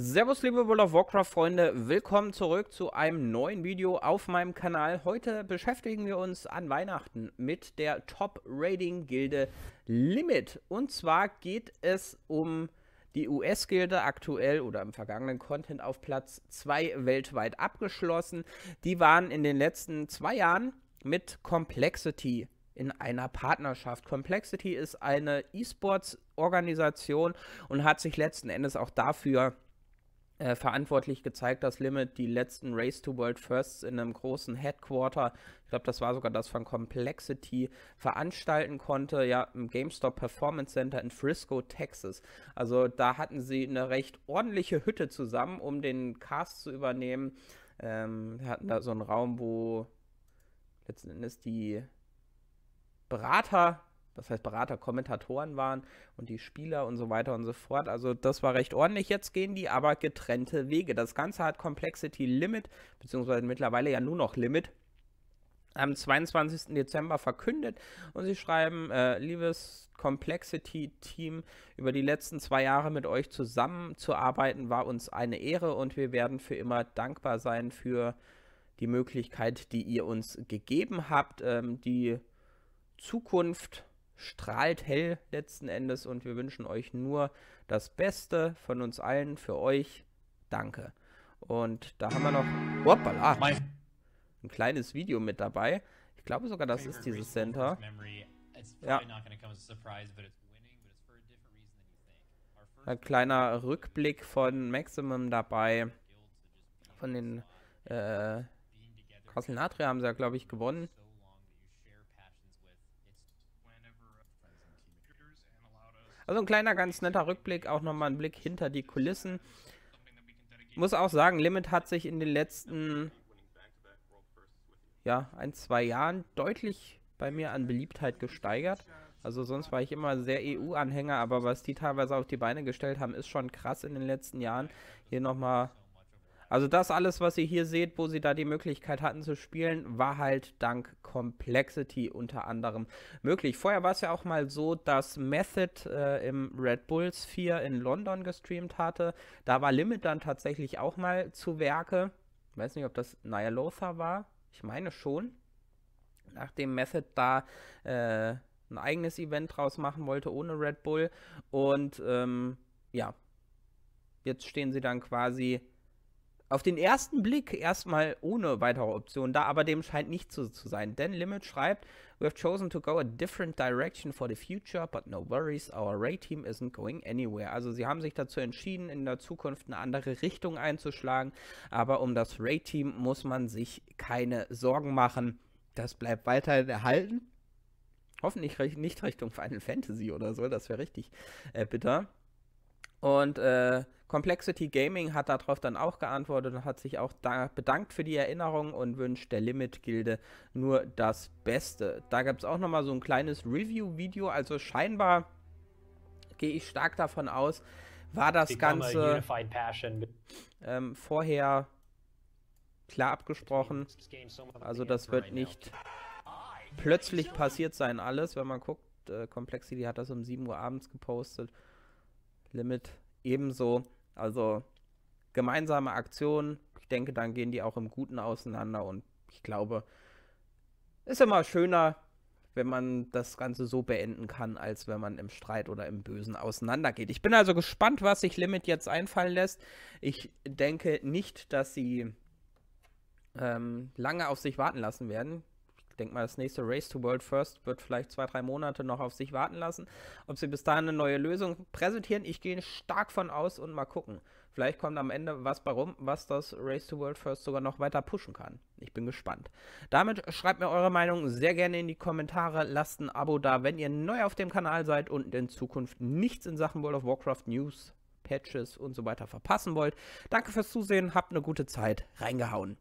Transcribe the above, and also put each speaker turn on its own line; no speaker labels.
Servus liebe World of Warcraft Freunde, willkommen zurück zu einem neuen Video auf meinem Kanal. Heute beschäftigen wir uns an Weihnachten mit der Top Rating Gilde Limit. Und zwar geht es um die US-Gilde aktuell oder im vergangenen Content auf Platz 2 weltweit abgeschlossen. Die waren in den letzten zwei Jahren mit Complexity in einer Partnerschaft. Complexity ist eine E-Sports-Organisation und hat sich letzten Endes auch dafür äh, verantwortlich gezeigt, dass Limit die letzten Race to World Firsts in einem großen Headquarter, ich glaube, das war sogar das von Complexity, veranstalten konnte, ja, im GameStop Performance Center in Frisco, Texas. Also da hatten sie eine recht ordentliche Hütte zusammen, um den Cast zu übernehmen. Ähm, hatten da so einen Raum, wo letzten Endes die Berater das heißt Berater, Kommentatoren waren und die Spieler und so weiter und so fort. Also das war recht ordentlich. Jetzt gehen die aber getrennte Wege. Das Ganze hat Complexity Limit, beziehungsweise mittlerweile ja nur noch Limit, am 22. Dezember verkündet und sie schreiben, äh, liebes Complexity-Team, über die letzten zwei Jahre mit euch zusammenzuarbeiten war uns eine Ehre und wir werden für immer dankbar sein für die Möglichkeit, die ihr uns gegeben habt. Ähm, die Zukunft strahlt hell letzten Endes und wir wünschen euch nur das Beste von uns allen für euch. Danke. Und da haben wir noch hoppala, ein kleines Video mit dabei. Ich glaube sogar, das ist dieses Center. Ja. Ein kleiner Rückblick von Maximum dabei. Von den äh, Castle Natria haben sie ja, glaube ich, gewonnen. Also ein kleiner, ganz netter Rückblick, auch nochmal ein Blick hinter die Kulissen. Muss auch sagen, Limit hat sich in den letzten, ja, ein, zwei Jahren deutlich bei mir an Beliebtheit gesteigert. Also sonst war ich immer sehr EU-Anhänger, aber was die teilweise auf die Beine gestellt haben, ist schon krass in den letzten Jahren. Hier nochmal also das alles, was ihr hier seht, wo sie da die Möglichkeit hatten zu spielen, war halt dank Complexity unter anderem möglich. Vorher war es ja auch mal so, dass Method äh, im Red Bull Sphere in London gestreamt hatte. Da war Limit dann tatsächlich auch mal zu Werke. Ich weiß nicht, ob das Naya Lothar war. Ich meine schon. Nachdem Method da äh, ein eigenes Event draus machen wollte ohne Red Bull. Und ähm, ja, jetzt stehen sie dann quasi auf den ersten Blick erstmal ohne weitere Optionen da, aber dem scheint nicht so zu sein. Denn Limit schreibt, we have chosen to go a different direction for the future, but no worries, our Ray Team isn't going anywhere. Also sie haben sich dazu entschieden, in der Zukunft eine andere Richtung einzuschlagen, aber um das Ray Team muss man sich keine Sorgen machen. Das bleibt weiterhin erhalten. Hoffentlich nicht Richtung Final Fantasy oder so, das wäre richtig äh, bitter. Und äh, Complexity Gaming hat darauf dann auch geantwortet und hat sich auch da bedankt für die Erinnerung und wünscht der Limit-Gilde nur das Beste. Da gab es auch nochmal so ein kleines Review-Video, also scheinbar gehe ich stark davon aus, war das Ganze ähm, vorher klar abgesprochen. Also das wird nicht plötzlich passiert sein alles, wenn man guckt, äh, Complexity hat das um 7 Uhr abends gepostet. Limit ebenso. Also gemeinsame Aktionen. Ich denke, dann gehen die auch im Guten auseinander und ich glaube, ist immer schöner, wenn man das Ganze so beenden kann, als wenn man im Streit oder im Bösen auseinandergeht. Ich bin also gespannt, was sich Limit jetzt einfallen lässt. Ich denke nicht, dass sie ähm, lange auf sich warten lassen werden denke mal, das nächste Race to World First wird vielleicht zwei, drei Monate noch auf sich warten lassen. Ob sie bis dahin eine neue Lösung präsentieren, ich gehe stark von aus und mal gucken. Vielleicht kommt am Ende was bei rum, was das Race to World First sogar noch weiter pushen kann. Ich bin gespannt. Damit schreibt mir eure Meinung sehr gerne in die Kommentare. Lasst ein Abo da, wenn ihr neu auf dem Kanal seid und in Zukunft nichts in Sachen World of Warcraft News Patches und so weiter verpassen wollt. Danke fürs Zusehen, habt eine gute Zeit, reingehauen.